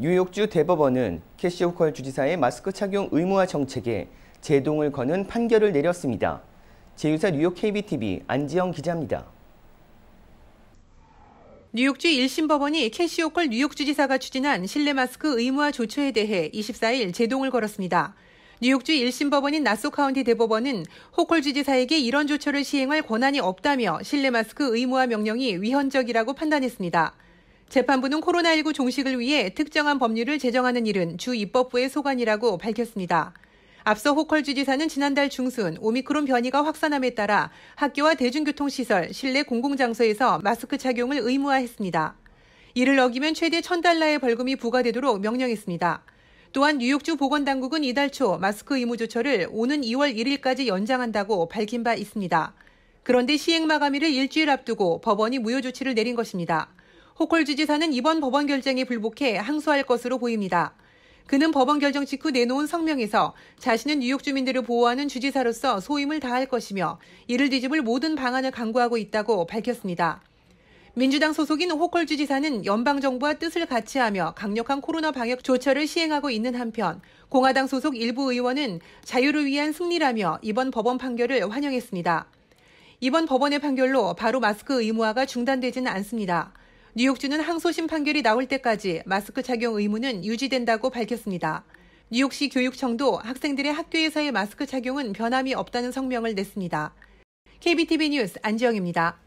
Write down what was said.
뉴욕주 대법원은 캐시 호컬 주지사의 마스크 착용 의무화 정책에 제동을 거는 판결을 내렸습니다. 제휴사 뉴욕 KBTV 안지영 기자입니다. 뉴욕주 1심 법원이 캐시 호컬 뉴욕 주지사가 추진한 실내 마스크 의무화 조처에 대해 24일 제동을 걸었습니다. 뉴욕주 1심 법원인 나소 카운티 대법원은 호컬 주지사에게 이런 조처를 시행할 권한이 없다며 실내 마스크 의무화 명령이 위헌적이라고 판단했습니다. 재판부는 코로나19 종식을 위해 특정한 법률을 제정하는 일은 주 입법부의 소관이라고 밝혔습니다. 앞서 호컬 주지사는 지난달 중순 오미크론 변이가 확산함에 따라 학교와 대중교통시설, 실내 공공장소에서 마스크 착용을 의무화했습니다. 이를 어기면 최대 1000달러의 벌금이 부과되도록 명령했습니다. 또한 뉴욕주 보건당국은 이달 초 마스크 의무 조처를 오는 2월 1일까지 연장한다고 밝힌 바 있습니다. 그런데 시행 마감일을 일주일 앞두고 법원이 무효 조치를 내린 것입니다. 호컬 주지사는 이번 법원 결정에 불복해 항소할 것으로 보입니다. 그는 법원 결정 직후 내놓은 성명에서 자신은 뉴욕 주민들을 보호하는 주지사로서 소임을 다할 것이며 이를 뒤집을 모든 방안을 강구하고 있다고 밝혔습니다. 민주당 소속인 호컬 주지사는 연방정부와 뜻을 같이 하며 강력한 코로나 방역 조처를 시행하고 있는 한편 공화당 소속 일부 의원은 자유를 위한 승리라며 이번 법원 판결을 환영했습니다. 이번 법원의 판결로 바로 마스크 의무화가 중단되지는 않습니다. 뉴욕주는 항소심 판결이 나올 때까지 마스크 착용 의무는 유지된다고 밝혔습니다. 뉴욕시 교육청도 학생들의 학교에서의 마스크 착용은 변함이 없다는 성명을 냈습니다. KBTV 뉴스 안지영입니다.